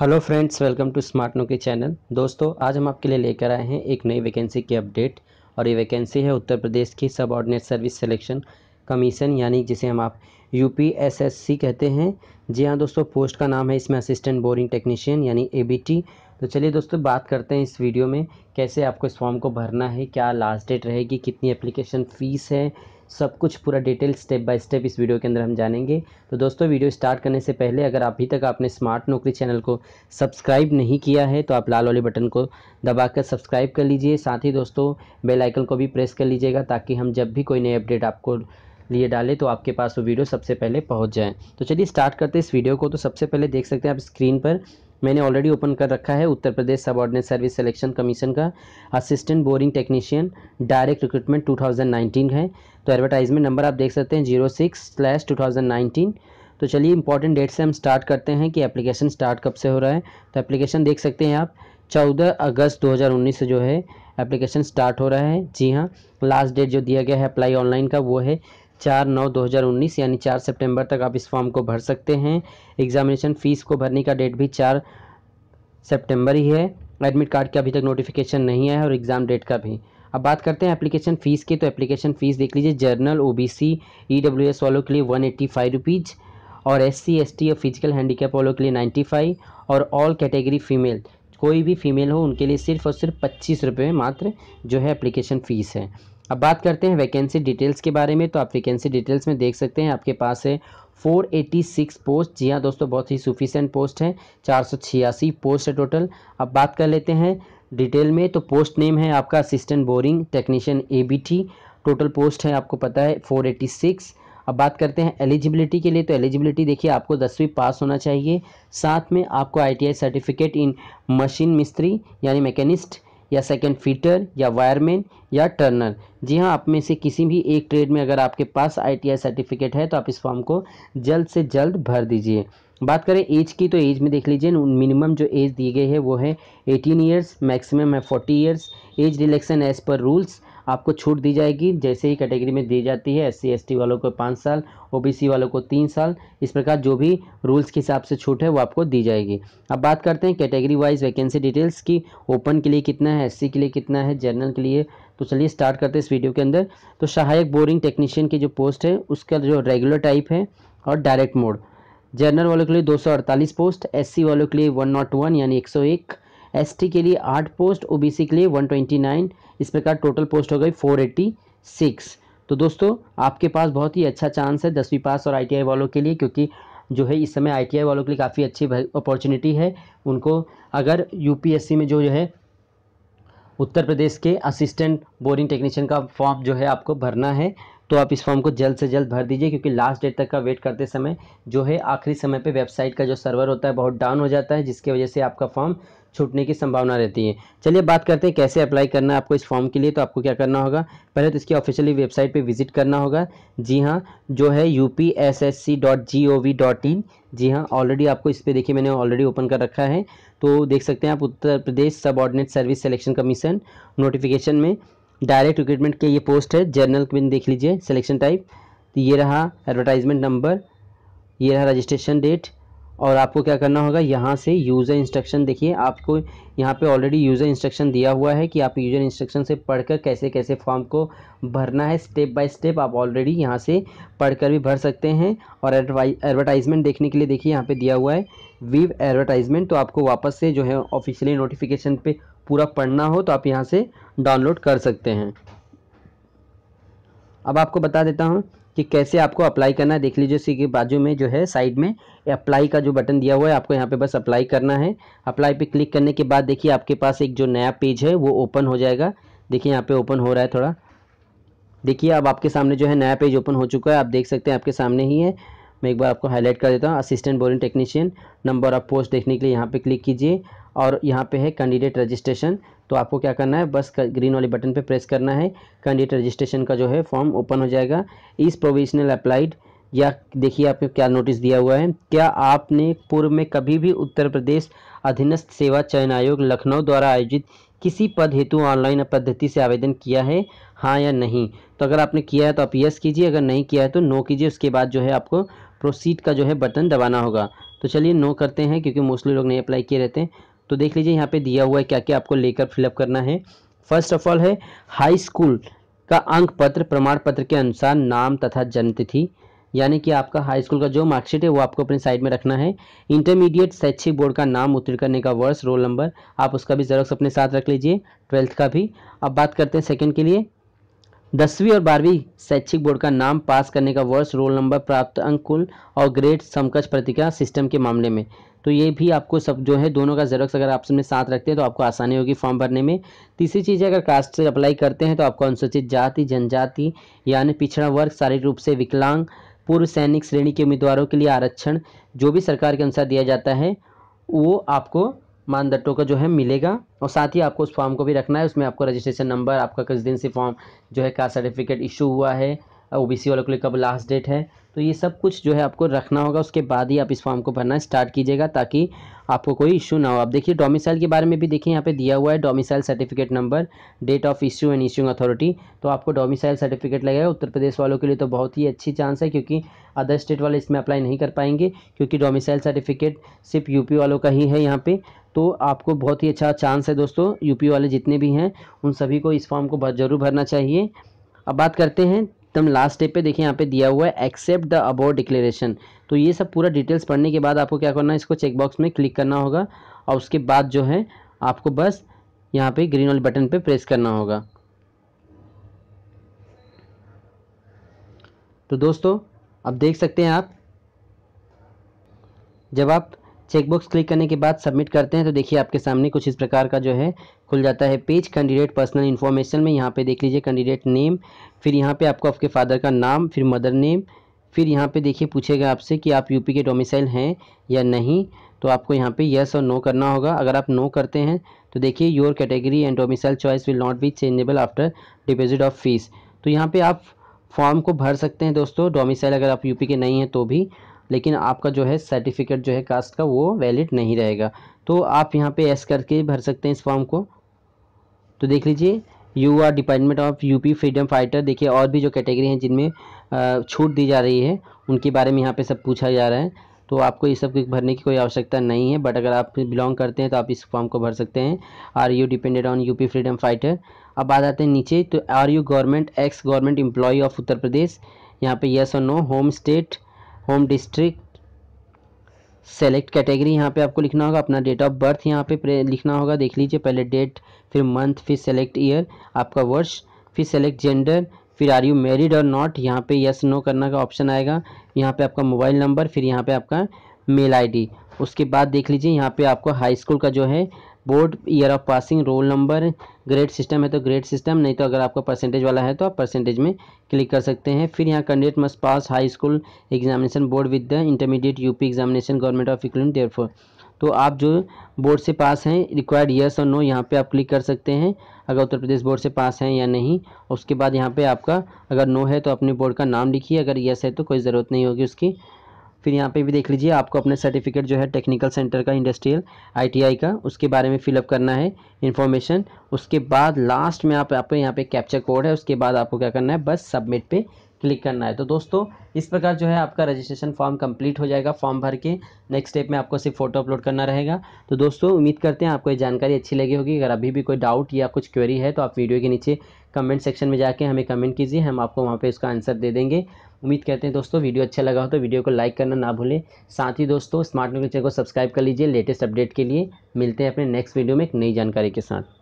hello friends welcome to smart know के channel दोस्तों आज हम आपके लिए लेकर आए हैं एक नई वैकेंसी की अपडेट और ये वैकेंसी है उत्तर प्रदेश की सब ऑर्डिनेट सर्विस सिलेक्शन कमीशन यानी जिसे हम आप यू कहते हैं जी हाँ दोस्तों पोस्ट का नाम है इसमें असिस्टेंट बोरिंग टेक्नीशियन यानी ए तो चलिए दोस्तों बात करते हैं इस वीडियो में कैसे आपको इस फॉर्म को भरना है क्या लास्ट डेट रहेगी कितनी एप्लीकेशन फ़ीस है सब कुछ पूरा डिटेल स्टेप बाय स्टेप इस वीडियो के अंदर हम जानेंगे तो दोस्तों वीडियो स्टार्ट करने से पहले अगर अभी तक आपने स्मार्ट नौकरी चैनल को सब्सक्राइब नहीं किया है तो आप लाल वाले बटन को दबाकर सब्सक्राइब कर लीजिए साथ ही दोस्तों बेल आइकन को भी प्रेस कर लीजिएगा ताकि हम जब भी कोई नए अपडेट आपको लिए डाले तो आपके पास वो वीडियो सबसे पहले पहुँच जाए तो चलिए स्टार्ट करते हैं इस वीडियो को तो सबसे पहले देख सकते हैं आप स्क्रीन पर मैंने ऑलरेडी ओपन कर रखा है Uttar Pradesh sub service selection commission का assistant boring technician direct recruitment 2019 है तो एडवर्टाइजमेंट नंबर आप देख सकते हैं जीरो सिक्स स्लैश टू तो चलिए इंपॉर्टेंट डेट से हम स्टार्ट करते हैं कि एप्लीकेशन स्टार्ट कब से हो रहा है तो एप्लीकेशन देख सकते हैं आप चौदह अगस्त 2019 से जो है एप्लीकेशन स्टार्ट हो रहा है जी हाँ लास्ट डेट जो दिया गया है अप्लाई ऑनलाइन का वो है चार नौ दो हज़ार उन्नीस यानी चार सितंबर तक आप इस फॉर्म को भर सकते हैं एग्जामिनेशन फ़ीस को भरने का डेट भी चार सितंबर ही है एडमिट कार्ड का अभी तक नोटिफिकेशन नहीं आया है और एग्ज़ाम डेट का भी अब बात करते हैं एप्लीकेशन फ़ीस की तो एप्लीकेशन फ़ीस देख लीजिए जर्नल ओबीसी ईडब्ल्यूएस वालों के लिए वन एट्टी फाइव रुपीज़ और एस सी एस टी और फिजिकल हैंडीकैप वालों के लिए नाइन्टी फाइव और ऑल कैटेगरी फ़ीमेल कोई भी फीमेल हो उनके लिए सिर्फ और सिर्फ पच्चीस रुपये मात्र जो है एप्लीकेशन फ़ीस है अब बात करते हैं वैकेंसी डिटेल्स के बारे में तो आप वैकेंसी डिटेल्स में देख सकते हैं आपके पास है 486 पोस्ट जी हाँ दोस्तों बहुत ही सुफिशेंट पोस्ट है चार पोस्ट है टोटल अब बात कर लेते हैं डिटेल में तो पोस्ट नेम है आपका assistant boring technician a total post है आपको पता है 486 अब बात करते हैं एलिजिबिलिटी के लिए तो एलिजिबिलिटी देखिए आपको दसवीं पास होना चाहिए साथ में आपको आईटीआई सर्टिफिकेट इन मशीन मिस्त्री यानी मैकेनिस्ट या सेकंड फीटर या वायरमैन या टर्नर जी हाँ आप में से किसी भी एक ट्रेड में अगर आपके पास आईटीआई सर्टिफिकेट है तो आप इस फॉर्म को जल्द से जल्द भर दीजिए बात करें एज की तो एज में देख लीजिए मिनिमम जो एज दी गई है वो है एटीन ईयर्स मैक्सिमम है forty years age relaxation age per rules आपको छूट दी जाएगी जैसे ही कैटेगरी में दी जाती है एस सी वालों को पाँच साल ओबीसी वालों को तीन साल इस प्रकार जो भी रूल्स के हिसाब से छूट है वो आपको दी जाएगी अब बात करते हैं कैटेगरी वाइज वैकेंसी डिटेल्स की ओपन के लिए कितना है एस के लिए कितना है जर्नल के लिए तो चलिए स्टार्ट करते हैं इस वीडियो के अंदर तो सहायक बोरिंग टेक्नीशियन की जो पोस्ट है उसका जो रेगुलर टाइप है और डायरेक्ट मोड जर्नल वालों के लिए दो पोस्ट एस वालों के लिए वन यानी एक एसटी के लिए आठ पोस्ट ओबीसी के लिए 129 इस प्रकार टोटल पोस्ट हो गई 486 तो दोस्तों आपके पास बहुत ही अच्छा चांस है दसवीं पास और आईटीआई वालों के लिए क्योंकि जो है इस समय आईटीआई वालों के लिए काफ़ी अच्छी अपॉर्चुनिटी है उनको अगर यूपीएससी में जो जो है उत्तर प्रदेश के असिस्टेंट बोरिंग टेक्नीशियन का फॉर्म जो है आपको भरना है तो आप इस फॉर्म को जल्द से जल्द भर दीजिए क्योंकि लास्ट डेट तक का वेट करते समय जो है आखिरी समय पे वेबसाइट का जो सर्वर होता है बहुत डाउन हो जाता है जिसकी वजह से आपका फॉर्म छूटने की संभावना रहती है चलिए बात करते हैं कैसे अप्लाई करना है आपको इस फॉर्म के लिए तो आपको क्या करना होगा पहले तो इसकी ऑफिशियली वेबसाइट पे विजिट करना होगा जी हाँ जो है U P S S C dot G O V dot in जी हाँ ऑलरेडी आपको इस पर देखिए मैंने ऑलरेडी ओपन कर रखा है तो देख सकते हैं आप Uttar Pradesh ordinate service selection commission notification में डायरेक्ट रिक्रूटमेंट के ये पोस्ट है जर्नल में देख लीजिए सिलेक्शन टाइप तो ये रहा एडवर्टाइजमेंट नंबर ये रहा रजिस्ट्रेशन डेट और आपको क्या करना होगा यहाँ से यूज़र इंस्ट्रक्शन देखिए आपको यहाँ पे ऑलरेडी यूज़र इंस्ट्रक्शन दिया हुआ है कि आप यूज़र इंस्ट्रक्शन से पढ़कर कैसे कैसे फॉर्म को भरना है स्टेप बाय स्टेप आप ऑलरेडी यहाँ से पढ़कर भी भर सकते हैं और एडवर्टाइजमेंट देखने के लिए देखिए यहाँ पे दिया हुआ है वीव एडवर्टाइजमेंट तो आपको वापस से जो है ऑफिशियली नोटिफिकेशन पर पूरा पढ़ना हो तो आप यहाँ से डाउनलोड कर सकते हैं अब आपको बता देता हूँ कि कैसे आपको अप्लाई करना है देख लीजिए इसी के बाजू में जो है साइड में अप्लाई का जो बटन दिया हुआ है आपको यहाँ पे बस अप्लाई करना है अप्लाई पे क्लिक करने के बाद देखिए आपके पास एक जो नया पेज है वो ओपन हो जाएगा देखिए यहाँ पे ओपन हो रहा है थोड़ा देखिए अब आपके सामने जो है नया पेज ओपन हो चुका है आप देख सकते हैं आपके सामने ही है मैं एक बार आपको हाईलाइट कर देता हूँ assistant boring technician number of post देखने के लिए यहाँ पर क्लिक कीजिए और यहाँ पे है कैंडिडेट रजिस्ट्रेशन तो आपको क्या करना है बस ग्रीन वाले बटन पे प्रेस करना है कैंडिडेट रजिस्ट्रेशन का जो है फॉर्म ओपन हो जाएगा इस प्रोविजनल अप्लाइड या देखिए आपको क्या नोटिस दिया हुआ है क्या आपने पूर्व में कभी भी उत्तर प्रदेश अधीनस्थ सेवा चयन आयोग लखनऊ द्वारा आयोजित किसी पद हेतु ऑनलाइन पद्धति से आवेदन किया है हाँ या नहीं तो अगर आपने किया है तो आप यस कीजिए अगर नहीं किया है तो नो कीजिए उसके बाद जो है आपको प्रोसीड का जो है बटन दबाना होगा तो चलिए नो करते हैं क्योंकि मोस्टली लोग नहीं अप्लाई किए रहते हैं तो देख लीजिए यहाँ पे दिया हुआ है क्या क्या आपको लेकर फिलअप करना है फर्स्ट ऑफ ऑल है हाई स्कूल का अंक पत्र प्रमाण पत्र के अनुसार नाम तथा जन्मतिथि यानी कि आपका हाई स्कूल का जो मार्कशीट है वो आपको अपने साइड में रखना है इंटरमीडिएट शैक्षिक बोर्ड का नाम उत्तीर्ण करने का वर्ष रोल नंबर आप उसका भी जरूर अपने साथ रख लीजिए ट्वेल्थ का भी अब बात करते हैं सेकंड के लिए दसवीं और बारहवीं शैक्षिक बोर्ड का नाम पास करने का वर्ष रोल नंबर प्राप्त अंक कुल और ग्रेड समकक्ष प्रतिक्रिया सिस्टम के मामले में तो ये भी आपको सब जो है दोनों का जेरोक्स अगर आप में साथ रखते हैं तो आपको आसानी होगी फॉर्म भरने में तीसरी चीज़ अगर कास्ट से अप्लाई करते हैं तो आपको अनुसूचित जाति जनजाति यानी पिछड़ा वर्ग शारीरिक रूप से विकलांग पूर्व सैनिक श्रेणी के उम्मीदवारों के लिए आरक्षण जो भी सरकार के अनुसार दिया जाता है वो आपको मानदंडों का जो है मिलेगा और साथ ही आपको उस फॉर्म को भी रखना है उसमें आपको रजिस्ट्रेशन नंबर आपका किस दिन से फॉर्म जो है कास्ट सर्टिफिकेट इशू हुआ है ओ बी सी वालों के लिए कब लास्ट डेट है तो ये सब कुछ जो है आपको रखना होगा उसके बाद ही आप इस फॉर्म को भरना स्टार्ट कीजिएगा ताकि आपको कोई इशू ना हो आप देखिए डोमिसाइल के बारे में भी देखिए यहाँ पे दिया हुआ है domicile certificate number date of issue and issuing authority तो आपको डोमिसाइल सर्टिफिकेट लगेगा उत्तर प्रदेश वालों के लिए तो बहुत ही अच्छी चांस है क्योंकि अदर स्टेट वाले इसमें अप्लाई नहीं कर पाएंगे क्योंकि डोमिसाइल सर्टिफिकेट सिर्फ यूपी वालों का ही है यहाँ पर तो आपको बहुत ही अच्छा चांस है दोस्तों यूपी वाले जितने भी हैं उन सभी को इस फॉर्म को जरूर भरना चाहिए अब बात करते हैं एकदम लास्ट स्टेप पे देखिए यहाँ पे दिया हुआ है एक्सेप्ट द अबो डिक्लेरेशन तो ये सब पूरा डिटेल्स पढ़ने के बाद आपको क्या करना है इसको चेकबॉक्स में क्लिक करना होगा और उसके बाद जो है आपको बस यहाँ पे ग्रीन वाले बटन पे प्रेस करना होगा तो दोस्तों अब देख सकते हैं आप जब आप चेकबॉक्स क्लिक करने के बाद सबमिट करते हैं तो देखिए आपके सामने कुछ इस प्रकार का जो है खुल जाता है पेज कैंडिडेट पर्सनल इन्फॉर्मेशन में यहाँ पे देख लीजिए कैंडिडेट नेम फिर यहाँ पे आपको आपके फादर का नाम फिर मदर नेम फिर यहाँ पे देखिए पूछेगा आपसे कि आप यूपी के डोमिसाइल हैं या नहीं तो आपको यहाँ पे यस और नो करना होगा अगर आप नो करते हैं तो देखिए your category and domicile choice will not be changeable after deposit of fees तो यहाँ पर आप फॉर्म को भर सकते हैं दोस्तों डोमिसाइल अगर आप यूपी के नहीं हैं तो भी लेकिन आपका जो है सर्टिफिकेट जो है कास्ट का वो वैलिड नहीं रहेगा तो आप यहाँ पे एस करके भर सकते हैं इस फॉर्म को तो देख लीजिए you are department of UP freedom fighter देखिए और भी जो कैटेगरी हैं जिनमें छूट दी जा रही है उनके बारे में यहाँ पे सब पूछा जा रहा है तो आपको ये सब भरने की कोई आवश्यकता नहीं है बट अगर आप बिलोंग करते हैं तो आप इस फॉर्म को भर सकते हैं are you depended on UP freedom fighter अब आ जाते हैं नीचे तो are you government ex government employ of Uttar Pradesh यहाँ पे यस और no home state home district select category यहाँ पे आपको लिखना होगा अपना डेट ऑफ बर्थ यहाँ पे लिखना होगा देख लीजिए पहले डेट फिर मंथ फिर सेलेक्ट ईयर आपका वर्ष फिर सेलेक्ट जेंडर फिर आर यू मैरिड और नॉट यहाँ पे यस नो करना का ऑप्शन आएगा यहाँ पे आपका मोबाइल नंबर फिर यहाँ पे आपका मेल आईडी उसके बाद देख लीजिए यहाँ पे आपको हाई स्कूल का जो है board year of passing roll number grade system है तो ग्रेड सिस्टम नहीं तो अगर आपका परसेंटेज वाला है तो आप परसेंटेज में क्लिक कर सकते हैं फिर यहाँ candidate must pass high school examination board with the intermediate UP examination government of इक्लून देयर तो आप जो बोर्ड से पास हैं रिक्वायर्ड यस और नो यहाँ पे आप क्लिक कर सकते हैं अगर उत्तर प्रदेश बोर्ड से पास हैं या नहीं उसके बाद यहाँ पे आपका अगर नो है तो अपने बोर्ड का नाम लिखिए अगर यस है तो कोई ज़रूरत नहीं होगी उसकी फिर यहाँ पे भी देख लीजिए आपको अपने सर्टिफिकेट जो है टेक्निकल सेंटर का इंडस्ट्रियल आईटीआई का उसके बारे में फिलअप करना है इन्फॉर्मेशन उसके बाद लास्ट में आप आपको यहाँ पे कैप्चर कोड है उसके बाद आपको क्या करना है बस सबमिट पे क्लिक करना है तो दोस्तों इस प्रकार जो है आपका रजिस्ट्रेशन फॉर्म कंप्लीट हो जाएगा फॉर्म भर के नेक्स्ट स्टेप में आपको सिर्फ फोटो अपलोड करना रहेगा तो दोस्तों उम्मीद करते हैं आपको ये जानकारी अच्छी लगी होगी अगर अभी भी कोई डाउट या कुछ क्वेरी है तो आप वीडियो के नीचे कमेंट सेक्शन में जाके हमें कमेंट कीजिए हम आपको वहाँ पर उसका आंसर दे देंगे उम्मीद करते हैं दोस्तों वीडियो अच्छा लगा हो तो वीडियो को लाइक करना ना भूलें साथ ही दोस्तों स्मार्ट न्यूज चैनल को सब्सक्राइब कर लीजिए लेटेस्ट अपडेट के लिए मिलते हैं अपने नेक्स्ट वीडियो में एक नई जानकारी के साथ